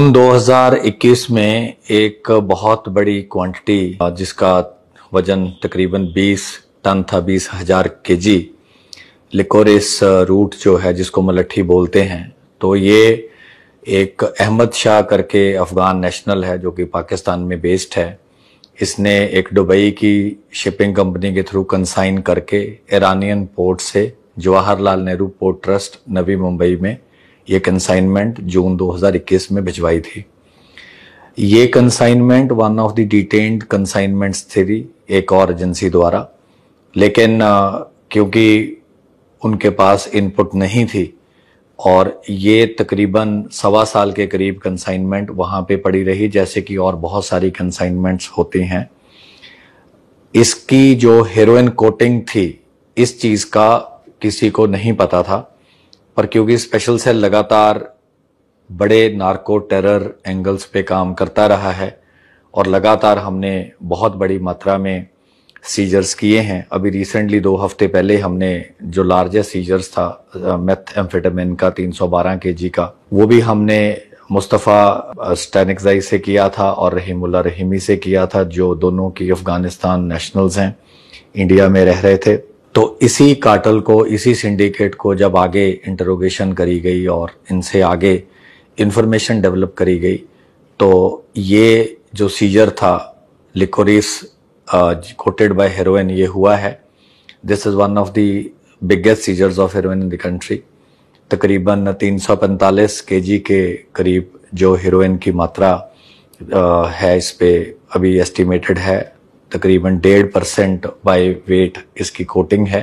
2021 में एक बहुत बड़ी क्वांटिटी जिसका वजन तकरीबन 20 टन था बीस हजार के जी लिकोरिस रूट जो है जिसको मलट्ठी बोलते हैं तो ये एक अहमद शाह करके अफ़गान नेशनल है जो कि पाकिस्तान में बेस्ड है इसने एक दुबई की शिपिंग कंपनी के थ्रू कंसाइन करके ईरानियन पोर्ट से जवाहरलाल नेहरू पोर्ट ट्रस्ट नवी मुंबई में ये कंसाइनमेंट जून 2021 में भिजवाई थी ये कंसाइनमेंट one of the detained consignments थी एक और एजेंसी द्वारा लेकिन क्योंकि उनके पास इनपुट नहीं थी और ये तकरीबन सवा साल के करीब कंसाइनमेंट वहां पे पड़ी रही जैसे कि और बहुत सारी कंसाइनमेंट्स होती हैं इसकी जो हेरोइन कोटिंग थी इस चीज़ का किसी को नहीं पता था पर क्योंकि स्पेशल सेल लगातार बड़े नार्को टेरर एंगल्स पे काम करता रहा है और लगातार हमने बहुत बड़ी मात्रा में सीजर्स किए हैं अभी रिसेंटली दो हफ्ते पहले हमने जो लार्जेस्ट सीजर्स था मेथ एम्फेटामिन का 312 केजी का वो भी हमने मुस्तफ़ा स्टैनिकजाई से किया था और रहीमुल्ला रहीमी से किया था जो दोनों की अफ़गानिस्तान नेशनल्स हैं इंडिया में रह रहे थे तो इसी काटल को इसी सिंडिकेट को जब आगे इंटरोगेशन करी गई और इनसे आगे इंफॉर्मेशन डेवलप करी गई तो ये जो सीजर था लिकोरिस कोटेड बाय हेरोइन ये हुआ है this is one of the biggest seizures of heroin in the country तकरीबन 345 केजी के करीब जो हेरोइन की मात्रा uh, है इस पे अभी एस्टिमेटेड है तकरीबन डेढ़ परसेंट बाई वेट इसकी कोटिंग है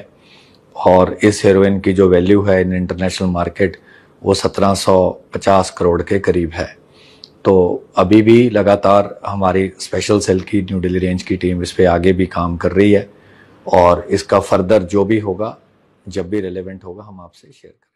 और इस हेरोइन की जो वैल्यू है इन इंटरनेशनल मार्केट वो 1750 करोड़ के करीब है तो अभी भी लगातार हमारी स्पेशल सेल की न्यू दिल्ली रेंज की टीम इस पर आगे भी काम कर रही है और इसका फर्दर जो भी होगा जब भी रेलेवेंट होगा हम आपसे शेयर करें